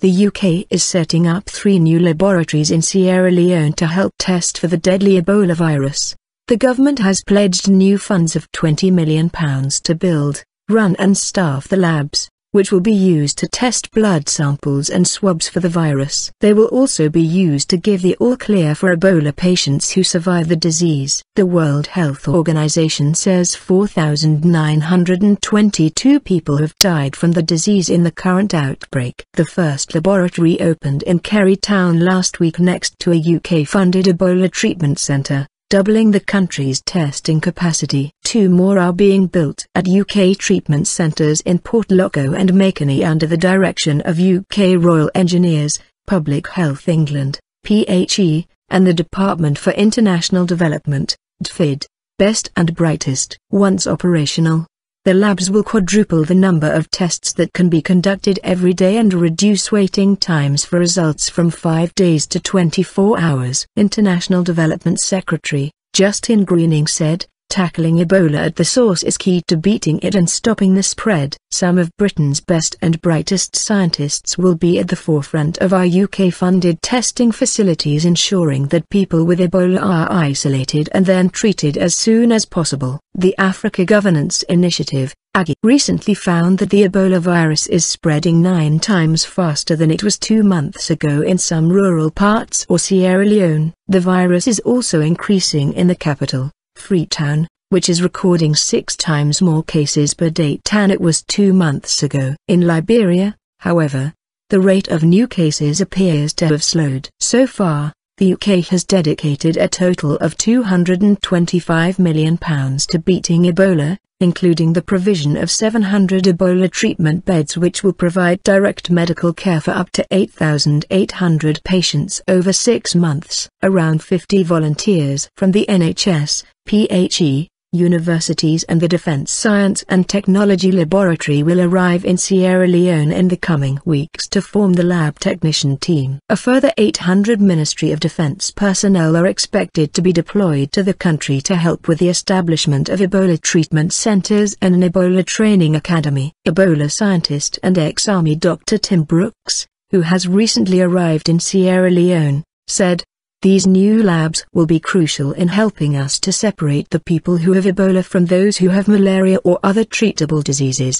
The UK is setting up three new laboratories in Sierra Leone to help test for the deadly Ebola virus. The government has pledged new funds of £20 million to build, run and staff the labs which will be used to test blood samples and swabs for the virus. They will also be used to give the all-clear for Ebola patients who survive the disease. The World Health Organization says 4,922 people have died from the disease in the current outbreak. The first laboratory opened in Kerry Town last week next to a UK-funded Ebola treatment centre doubling the country's testing capacity. Two more are being built at UK treatment centres in Portloco and Makeni under the direction of UK Royal Engineers, Public Health England, PHE, and the Department for International Development, DFID, Best and Brightest. Once operational, the labs will quadruple the number of tests that can be conducted every day and reduce waiting times for results from 5 days to 24 hours. International Development Secretary, Justin Greening said, Tackling Ebola at the source is key to beating it and stopping the spread. Some of Britain's best and brightest scientists will be at the forefront of our UK-funded testing facilities ensuring that people with Ebola are isolated and then treated as soon as possible. The Africa Governance Initiative, AGI, recently found that the Ebola virus is spreading nine times faster than it was two months ago in some rural parts or Sierra Leone. The virus is also increasing in the capital Freetown, which is recording six times more cases per day than it was two months ago. In Liberia, however, the rate of new cases appears to have slowed. So far, the UK has dedicated a total of £225 million to beating Ebola, including the provision of 700 Ebola treatment beds which will provide direct medical care for up to 8,800 patients over six months. Around 50 volunteers from the NHS, PHE, universities and the Defense Science and Technology Laboratory will arrive in Sierra Leone in the coming weeks to form the lab technician team. A further 800 Ministry of Defense personnel are expected to be deployed to the country to help with the establishment of Ebola treatment centers and an Ebola training academy. Ebola scientist and ex-army Dr. Tim Brooks, who has recently arrived in Sierra Leone, said, these new labs will be crucial in helping us to separate the people who have Ebola from those who have malaria or other treatable diseases.